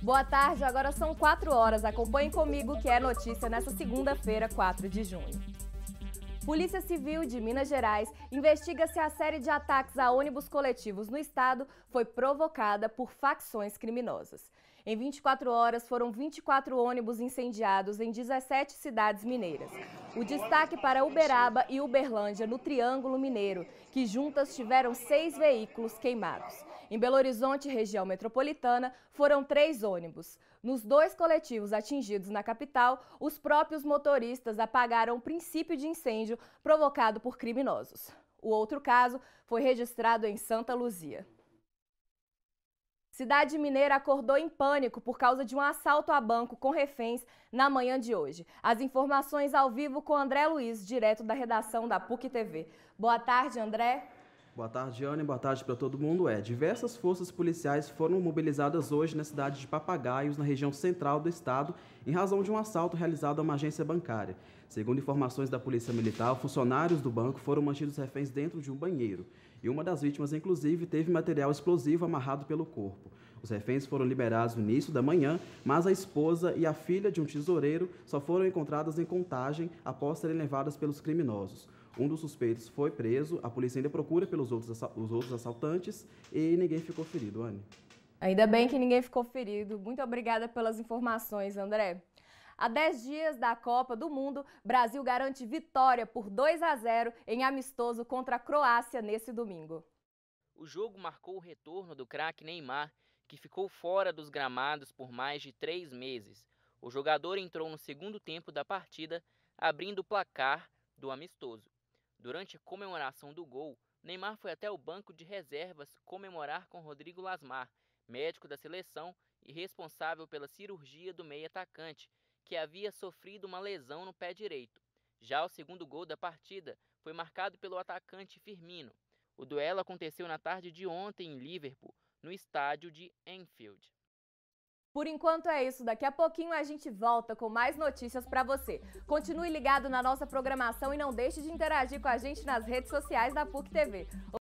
Boa tarde, agora são 4 horas. Acompanhe comigo que é notícia nesta segunda-feira, 4 de junho. Polícia Civil de Minas Gerais investiga se a série de ataques a ônibus coletivos no estado foi provocada por facções criminosas. Em 24 horas, foram 24 ônibus incendiados em 17 cidades mineiras. O destaque para Uberaba e Uberlândia, no Triângulo Mineiro, que juntas tiveram seis veículos queimados. Em Belo Horizonte, região metropolitana, foram três ônibus. Nos dois coletivos atingidos na capital, os próprios motoristas apagaram o princípio de incêndio provocado por criminosos. O outro caso foi registrado em Santa Luzia. Cidade Mineira acordou em pânico por causa de um assalto a banco com reféns na manhã de hoje. As informações ao vivo com André Luiz, direto da redação da PUC TV. Boa tarde, André. Boa tarde, Ana, boa tarde para todo mundo. É, diversas forças policiais foram mobilizadas hoje na cidade de Papagaios, na região central do estado, em razão de um assalto realizado a uma agência bancária. Segundo informações da Polícia Militar, funcionários do banco foram mantidos reféns dentro de um banheiro, e uma das vítimas, inclusive, teve material explosivo amarrado pelo corpo. Os reféns foram liberados no início da manhã, mas a esposa e a filha de um tesoureiro só foram encontradas em contagem após serem levadas pelos criminosos. Um dos suspeitos foi preso, a polícia ainda procura pelos outros, os outros assaltantes e ninguém ficou ferido, Anne. Ainda bem que ninguém ficou ferido. Muito obrigada pelas informações, André. A 10 dias da Copa do Mundo, Brasil garante vitória por 2 a 0 em amistoso contra a Croácia nesse domingo. O jogo marcou o retorno do craque Neymar, que ficou fora dos gramados por mais de três meses. O jogador entrou no segundo tempo da partida, abrindo o placar do amistoso. Durante a comemoração do gol, Neymar foi até o banco de reservas comemorar com Rodrigo Lasmar, médico da seleção e responsável pela cirurgia do meio atacante, que havia sofrido uma lesão no pé direito. Já o segundo gol da partida foi marcado pelo atacante Firmino. O duelo aconteceu na tarde de ontem em Liverpool, no estádio de Anfield. Por enquanto é isso, daqui a pouquinho a gente volta com mais notícias para você. Continue ligado na nossa programação e não deixe de interagir com a gente nas redes sociais da PUC TV.